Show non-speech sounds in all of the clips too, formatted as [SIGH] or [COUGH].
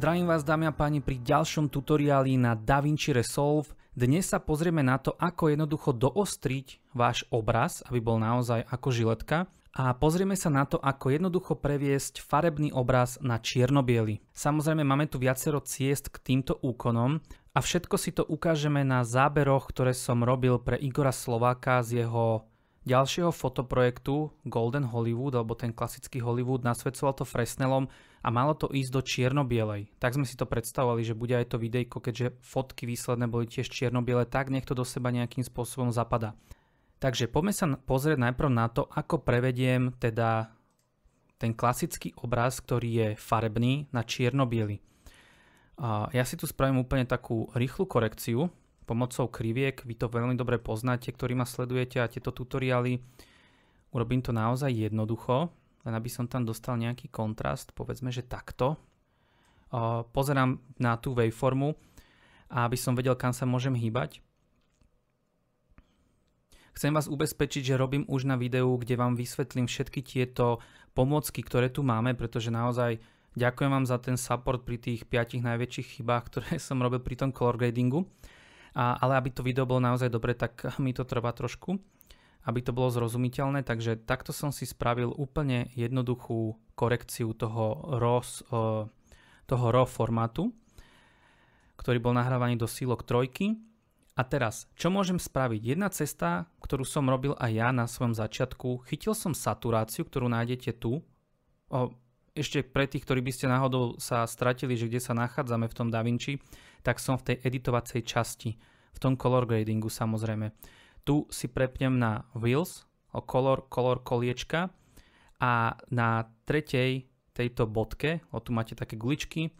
zdravím vás dámy a páni pri ďalšom tutoriáli na DaVinci Resolve. Dnes sa pozrieme na to, ako jednoducho doostriť váš obraz, aby bol naozaj ako žiletka. A pozrieme sa na to, ako jednoducho previesť farebný obraz na čiernobiely. Samozrejme máme tu viacero ciest k týmto úkonom a všetko si to ukážeme na záberoch, ktoré som robil pre Igora Slováka z jeho ďalšieho fotoprojektu Golden Hollywood, alebo ten klasický Hollywood, nasvedcoval to Fresnelom a malo to ísť do čiernobielej. Tak sme si to predstavovali, že bude aj to videjko, keďže fotky výsledné boli tiež čiernobiele, tak nech to do seba nejakým spôsobom zapadá. Takže poďme sa pozrieť najprv na to, ako prevediem teda ten klasický obraz, ktorý je farebný na čiernobiely. Ja si tu spravím úplne takú rýchlu korekciu, pomocou kriviek, vy to veľmi dobre poznáte, ktorí ma sledujete a tieto tutoriály. Urobím to naozaj jednoducho, len aby som tam dostal nejaký kontrast, povedzme, že takto. Pozerám na tú waveformu a aby som vedel, kam sa môžem hýbať. Chcem vás ubezpečiť, že robím už na videu, kde vám vysvetlím všetky tieto pomocky, ktoré tu máme, pretože naozaj ďakujem vám za ten support pri tých 5 najväčších chybách, ktoré [LAUGHS] som robil pri tom color gradingu. A, ale aby to video bolo naozaj dobre, tak [LAUGHS] mi to trvá trošku, aby to bolo zrozumiteľné. Takže takto som si spravil úplne jednoduchú korekciu toho RAW, e, toho RAW formátu, ktorý bol nahrávaný do sílok trojky. A teraz, čo môžem spraviť? Jedna cesta, ktorú som robil aj ja na svojom začiatku, chytil som saturáciu, ktorú nájdete tu. O, ešte pre tých, ktorí by ste náhodou sa stratili, že kde sa nachádzame v tom DaVinci, tak som v tej editovacej časti, v tom color gradingu samozrejme. Tu si prepnem na wheels, o color, color koliečka a na tretej tejto bodke, o tu máte také guličky,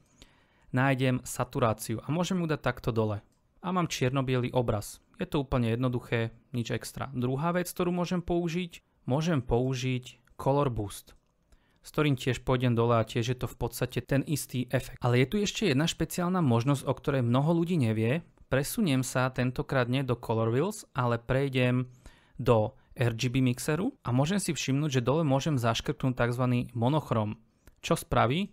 nájdem saturáciu a môžem ju dať takto dole. A mám čierno obraz. Je to úplne jednoduché, nič extra. Druhá vec, ktorú môžem použiť, môžem použiť Color Boost s ktorým tiež pôjdem dole a tiež je to v podstate ten istý efekt. Ale je tu ešte jedna špeciálna možnosť, o ktorej mnoho ľudí nevie. Presuniem sa tentokrát nie do Color Wheels, ale prejdem do RGB mixeru a môžem si všimnúť, že dole môžem zaškrtnúť tzv. monochrom. Čo spraví?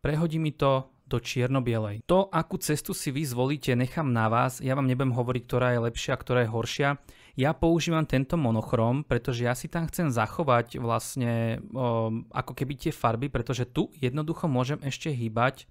Prehodí mi to do čierno-bielej. To, akú cestu si vy zvolíte, nechám na vás. Ja vám nebudem hovoriť, ktorá je lepšia, ktorá je horšia. Ja používam tento monochrom, pretože ja si tam chcem zachovať vlastne um, ako keby tie farby, pretože tu jednoducho môžem ešte hýbať,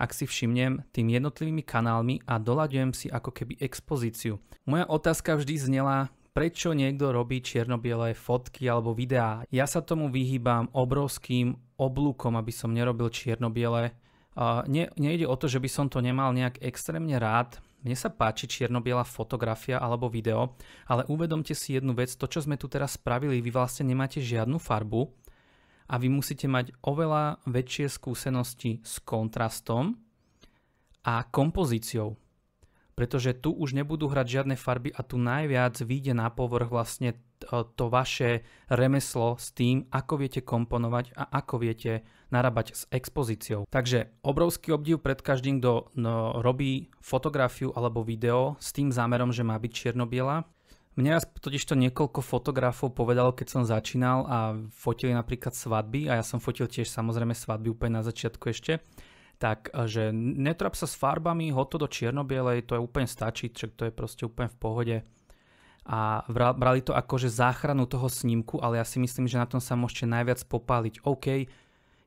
ak si všimnem, tým jednotlivými kanálmi a doľaďujem si ako keby expozíciu. Moja otázka vždy znela, prečo niekto robí čiernobiele fotky alebo videá. Ja sa tomu vyhýbam obrovským oblúkom, aby som nerobil čiernobiele. Uh, ne, nejde o to, že by som to nemal nejak extrémne rád, mne sa páči čiernobiela fotografia alebo video, ale uvedomte si jednu vec, to čo sme tu teraz spravili, vy vlastne nemáte žiadnu farbu a vy musíte mať oveľa väčšie skúsenosti s kontrastom a kompozíciou pretože tu už nebudú hrať žiadne farby a tu najviac vyjde na povrch vlastne e, to vaše remeslo s tým, ako viete komponovať a ako viete narábať s expozíciou. Takže obrovský obdiv pred každým, kto no, robí fotografiu alebo video s tým zámerom, že má byť čiernobiela. Mne raz totiž to niekoľko fotografov povedalo, keď som začínal a fotili napríklad svadby a ja som fotil tiež samozrejme svadby úplne na začiatku ešte tak e, že netrap sa s farbami, hod to do čiernobielej, to je úplne stačí, čak to je proste úplne v pohode. A brali to ako že záchranu toho snímku, ale ja si myslím, že na tom sa môžete najviac popáliť. OK,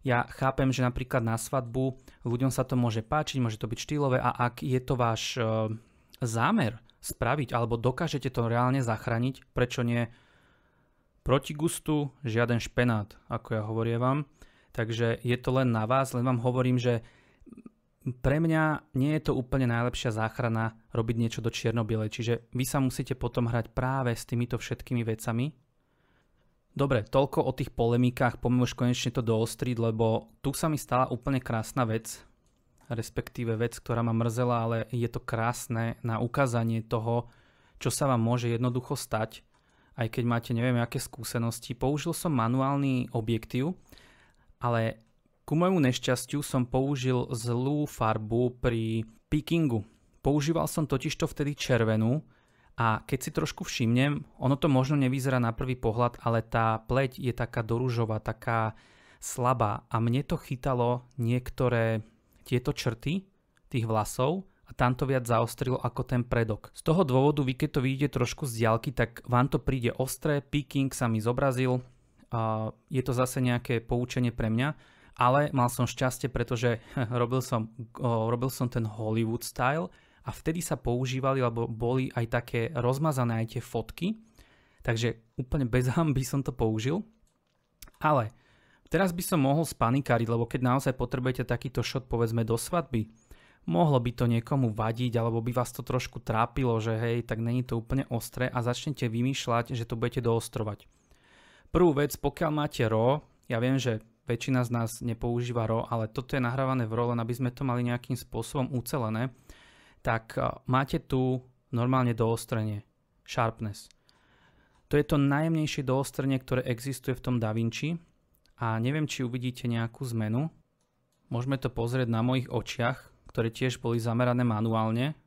ja chápem, že napríklad na svadbu ľuďom sa to môže páčiť, môže to byť štýlové a ak je to váš e, zámer spraviť alebo dokážete to reálne zachrániť, prečo nie proti gustu žiaden špenát, ako ja hovorím vám. Takže je to len na vás, len vám hovorím, že pre mňa nie je to úplne najlepšia záchrana robiť niečo do čierno-bielej, čiže vy sa musíte potom hrať práve s týmito všetkými vecami. Dobre, toľko o tých polemikách, poďme už konečne to doostriť, lebo tu sa mi stala úplne krásna vec, respektíve vec, ktorá ma mrzela, ale je to krásne na ukázanie toho, čo sa vám môže jednoducho stať, aj keď máte neviem aké skúsenosti. Použil som manuálny objektív, ale ku môjmu nešťastiu som použil zlú farbu pri pikingu. Používal som totižto vtedy červenú a keď si trošku všimnem, ono to možno nevyzerá na prvý pohľad, ale tá pleť je taká doružová, taká slabá a mne to chytalo niektoré tieto črty tých vlasov a tam to viac zaostrilo ako ten predok. Z toho dôvodu vy keď to vidíte trošku z diaľky, tak vám to príde ostré, picking sa mi zobrazil, je to zase nejaké poučenie pre mňa, ale mal som šťastie, pretože [LAUGHS] robil som, robil som ten Hollywood style a vtedy sa používali, alebo boli aj také rozmazané aj tie fotky, takže úplne bez hamby som to použil. Ale teraz by som mohol spanikariť, lebo keď naozaj potrebujete takýto shot povedzme do svadby, mohlo by to niekomu vadiť, alebo by vás to trošku trápilo, že hej, tak není to úplne ostré a začnete vymýšľať, že to budete doostrovať. Prvú vec, pokiaľ máte RAW, ja viem, že väčšina z nás nepoužíva RAW, ale toto je nahrávané v RAW, len aby sme to mali nejakým spôsobom ucelené, tak e, máte tu normálne doostrenie, sharpness. To je to najjemnejšie doostrenie, ktoré existuje v tom DaVinci a neviem, či uvidíte nejakú zmenu. Môžeme to pozrieť na mojich očiach, ktoré tiež boli zamerané manuálne.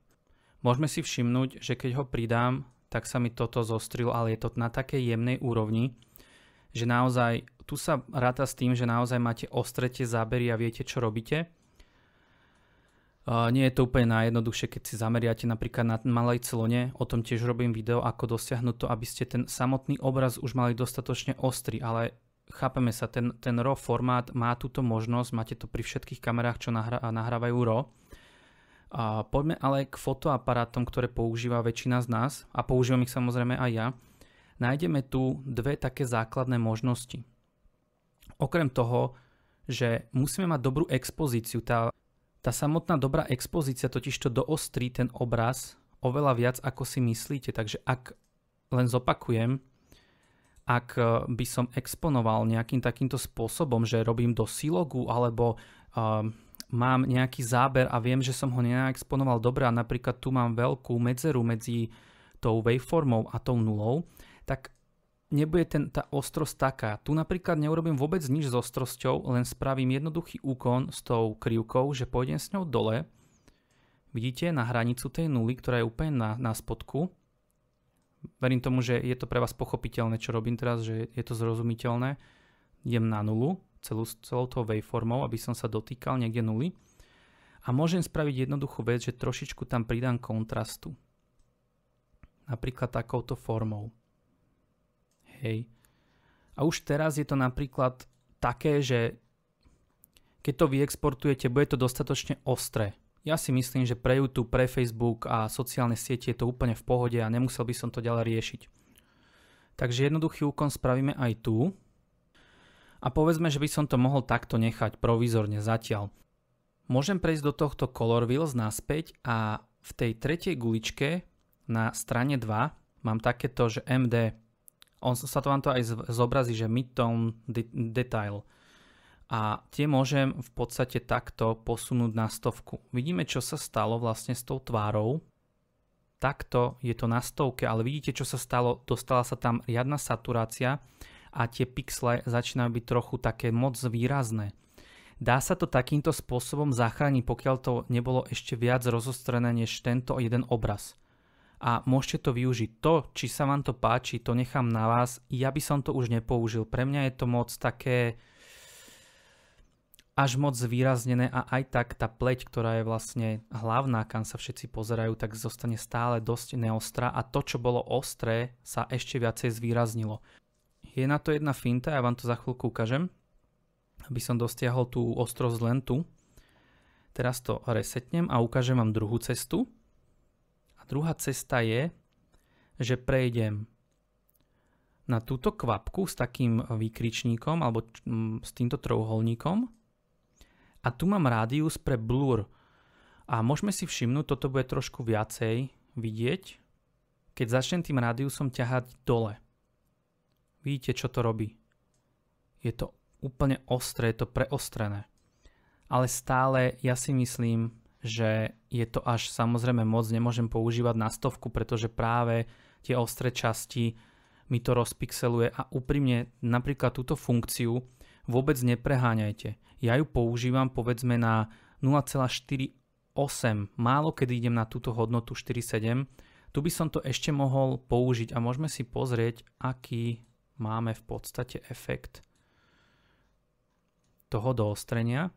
Môžeme si všimnúť, že keď ho pridám, tak sa mi toto zostril, ale je to na takej jemnej úrovni, že naozaj tu sa ráta s tým, že naozaj máte ostrete zábery a viete, čo robíte. nie je to úplne najjednoduchšie, keď si zameriate napríklad na malej clone, o tom tiež robím video, ako dosiahnuť to, aby ste ten samotný obraz už mali dostatočne ostrý, ale chápeme sa, ten, ten RAW formát má túto možnosť, máte to pri všetkých kamerách, čo nahra, nahrávajú RAW. A poďme ale k fotoaparátom, ktoré používa väčšina z nás a používam ich samozrejme aj ja nájdeme tu dve také základné možnosti. Okrem toho, že musíme mať dobrú expozíciu, tá, tá samotná dobrá expozícia to doostrí ten obraz oveľa viac, ako si myslíte. Takže ak len zopakujem, ak e, by som exponoval nejakým takýmto spôsobom, že robím do silogu alebo um, mám nejaký záber a viem, že som ho neexponoval dobre a napríklad tu mám veľkú medzeru medzi tou waveformou a tou nulou, tak nebude ten, tá ostrosť taká. Tu napríklad neurobím vôbec nič s ostrosťou, len spravím jednoduchý úkon s tou krivkou, že pôjdem s ňou dole. Vidíte na hranicu tej nuly, ktorá je úplne na, na spodku. Verím tomu, že je to pre vás pochopiteľné, čo robím teraz, že je to zrozumiteľné. Idem na nulu celú, celou tou waveformou, aby som sa dotýkal niekde nuly. A môžem spraviť jednoduchú vec, že trošičku tam pridám kontrastu. Napríklad takouto formou. Hej. A už teraz je to napríklad také, že keď to vyexportujete, bude to dostatočne ostré. Ja si myslím, že pre YouTube, pre Facebook a sociálne siete je to úplne v pohode a nemusel by som to ďalej riešiť. Takže jednoduchý úkon spravíme aj tu. A povedzme, že by som to mohol takto nechať provizorne zatiaľ. Môžem prejsť do tohto Color Wheels naspäť a v tej tretej guličke na strane 2 mám takéto, že MD on sa to vám to aj zobrazí, že mid-tone detail. A tie môžem v podstate takto posunúť na stovku. Vidíme, čo sa stalo vlastne s tou tvárou. Takto je to na stovke, ale vidíte, čo sa stalo. Dostala sa tam riadna saturácia a tie pixle začínajú byť trochu také moc výrazné. Dá sa to takýmto spôsobom zachrániť, pokiaľ to nebolo ešte viac rozostrené než tento jeden obraz a môžete to využiť. To, či sa vám to páči, to nechám na vás. Ja by som to už nepoužil. Pre mňa je to moc také až moc zvýraznené a aj tak tá pleť, ktorá je vlastne hlavná, kam sa všetci pozerajú, tak zostane stále dosť neostrá a to, čo bolo ostré, sa ešte viacej zvýraznilo. Je na to jedna finta, ja vám to za chvíľku ukážem, aby som dostiahol tú ostrosť len tu. Teraz to resetnem a ukážem vám druhú cestu druhá cesta je, že prejdem na túto kvapku s takým výkričníkom alebo s týmto trojuholníkom a tu mám rádius pre blur. A môžeme si všimnúť, toto bude trošku viacej vidieť, keď začnem tým rádiusom ťahať dole. Vidíte, čo to robí. Je to úplne ostré, je to preostrené. Ale stále ja si myslím, že je to až samozrejme moc, nemôžem používať na stovku, pretože práve tie ostré časti mi to rozpixeluje a úprimne napríklad túto funkciu vôbec nepreháňajte. Ja ju používam povedzme na 0,48, málo kedy idem na túto hodnotu 4,7, tu by som to ešte mohol použiť a môžeme si pozrieť, aký máme v podstate efekt toho doostrenia.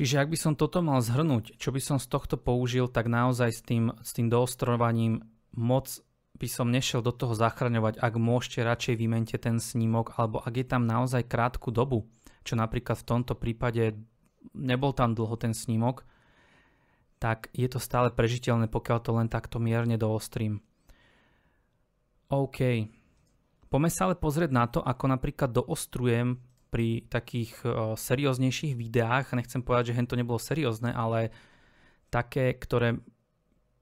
Čiže ak by som toto mal zhrnúť, čo by som z tohto použil, tak naozaj s tým, s tým doostrovaním moc by som nešiel do toho zachraňovať, ak môžete radšej vymente ten snímok, alebo ak je tam naozaj krátku dobu, čo napríklad v tomto prípade nebol tam dlho ten snímok, tak je to stále prežiteľné, pokiaľ to len takto mierne doostrím. OK. Poďme sa ale pozrieť na to, ako napríklad doostrujem pri takých e, serióznejších videách, nechcem povedať, že hen to nebolo seriózne, ale také, ktoré,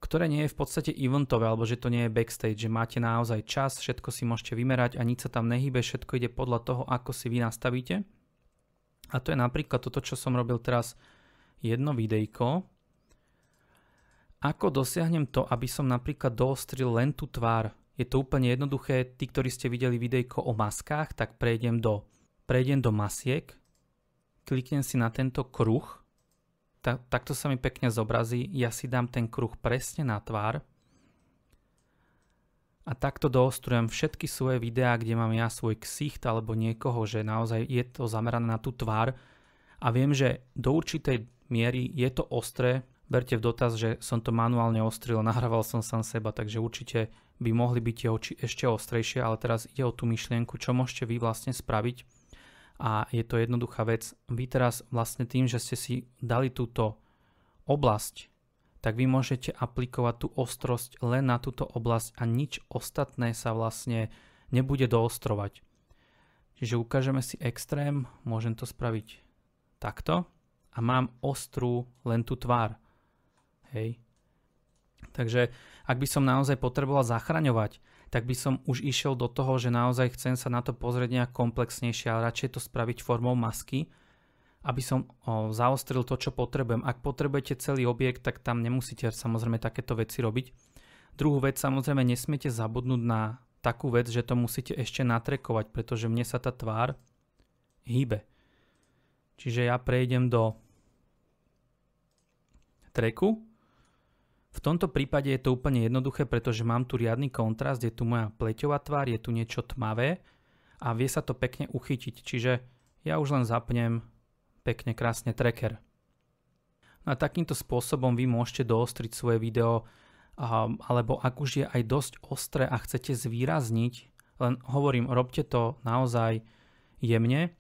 ktoré nie je v podstate eventové, alebo že to nie je backstage, že máte naozaj čas, všetko si môžete vymerať a nič sa tam nehybe, všetko ide podľa toho, ako si vy nastavíte. A to je napríklad toto, čo som robil teraz jedno videjko. Ako dosiahnem to, aby som napríklad doostril len tú tvár? Je to úplne jednoduché. Tí, ktorí ste videli videjko o maskách, tak prejdem do prejdem do masiek, kliknem si na tento kruh, ta, takto sa mi pekne zobrazí, ja si dám ten kruh presne na tvár a takto doostrujem všetky svoje videá, kde mám ja svoj ksicht alebo niekoho, že naozaj je to zamerané na tú tvár a viem, že do určitej miery je to ostré, berte v dotaz, že som to manuálne ostril, [LAUGHS] nahrával som sám seba, takže určite by mohli byť tie oči ešte ostrejšie, ale teraz ide o tú myšlienku, čo môžete vy vlastne spraviť a je to jednoduchá vec. Vy teraz vlastne tým, že ste si dali túto oblasť, tak vy môžete aplikovať tú ostrosť len na túto oblasť a nič ostatné sa vlastne nebude doostrovať. Čiže ukážeme si extrém, môžem to spraviť takto a mám ostrú len tú tvár. Hej. Takže ak by som naozaj potreboval zachraňovať, tak by som už išiel do toho, že naozaj chcem sa na to pozrieť nejak komplexnejšie, ale radšej to spraviť formou masky, aby som o, zaostril to, čo potrebujem. Ak potrebujete celý objekt, tak tam nemusíte samozrejme takéto veci robiť. Druhú vec samozrejme nesmiete zabudnúť na takú vec, že to musíte ešte natrekovať, pretože mne sa tá tvár hýbe. Čiže ja prejdem do treku v tomto prípade je to úplne jednoduché, pretože mám tu riadny kontrast, je tu moja pleťová tvár, je tu niečo tmavé a vie sa to pekne uchytiť, čiže ja už len zapnem pekne krásne tracker. No a takýmto spôsobom vy môžete doostriť svoje video, um, alebo ak už je aj dosť ostré a chcete zvýrazniť, len hovorím, robte to naozaj jemne.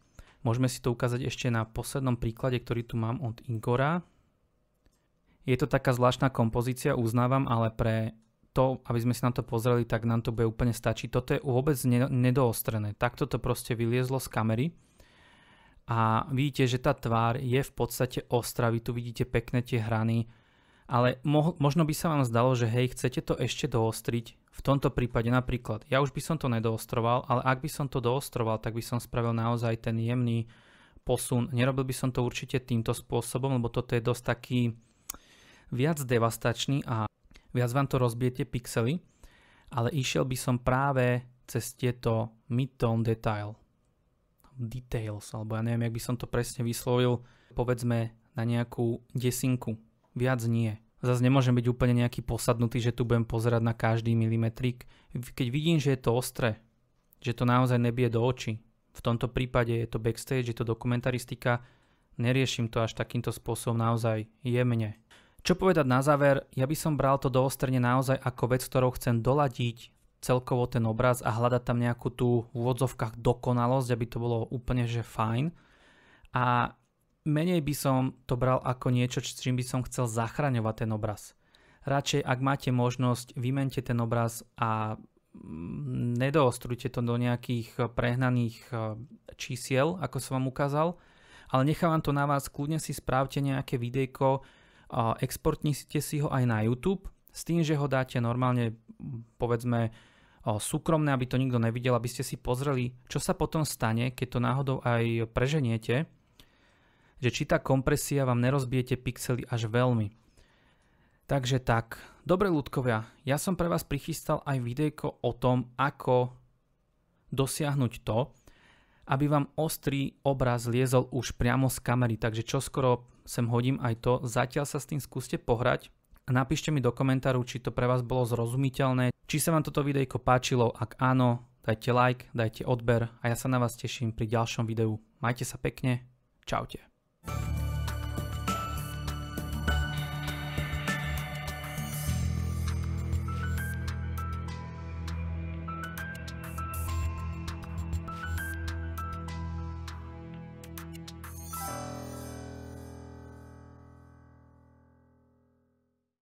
Môžeme si to ukázať ešte na poslednom príklade, ktorý tu mám od Igora. Je to taká zvláštna kompozícia, uznávam, ale pre to, aby sme si na to pozreli, tak nám to bude úplne stačiť. Toto je vôbec nedoostrené. Takto to proste vyliezlo z kamery. A vidíte, že tá tvár je v podstate ostrá, vy tu vidíte pekné tie hrany, ale mo- možno by sa vám zdalo, že hej, chcete to ešte doostriť. V tomto prípade napríklad, ja už by som to nedoostroval, ale ak by som to doostroval, tak by som spravil naozaj ten jemný posun. Nerobil by som to určite týmto spôsobom, lebo toto je dosť taký viac devastačný a viac vám to rozbijete pixely, ale išiel by som práve cez tieto mid-tone detail. Details, alebo ja neviem, jak by som to presne vyslovil, povedzme na nejakú desinku. Viac nie. Zase nemôžem byť úplne nejaký posadnutý, že tu budem pozerať na každý milimetrik. Keď vidím, že je to ostré, že to naozaj nebije do očí, v tomto prípade je to backstage, je to dokumentaristika, neriešim to až takýmto spôsobom naozaj jemne, čo povedať na záver, ja by som bral to doostrne naozaj ako vec, ktorou chcem doladiť celkovo ten obraz a hľadať tam nejakú tú v úvodzovkách dokonalosť, aby to bolo úplne že fajn. A menej by som to bral ako niečo, s čím by som chcel zachraňovať ten obraz. Radšej, ak máte možnosť, vymente ten obraz a mm, nedoostrujte to do nejakých prehnaných e, čísiel, ako som vám ukázal, ale nechávam to na vás, kľudne si správte nejaké videjko, exportnite si ho aj na YouTube s tým, že ho dáte normálne povedzme súkromné, aby to nikto nevidel, aby ste si pozreli, čo sa potom stane, keď to náhodou aj preženiete, že či tá kompresia vám nerozbijete pixely až veľmi. Takže tak, dobre ľudkovia, ja som pre vás prichystal aj videjko o tom, ako dosiahnuť to, aby vám ostrý obraz liezol už priamo z kamery, takže čoskoro sem hodím aj to, zatiaľ sa s tým skúste pohrať a napíšte mi do komentáru, či to pre vás bolo zrozumiteľné, či sa vám toto videjko páčilo, ak áno, dajte like, dajte odber a ja sa na vás teším pri ďalšom videu. Majte sa pekne, čaute.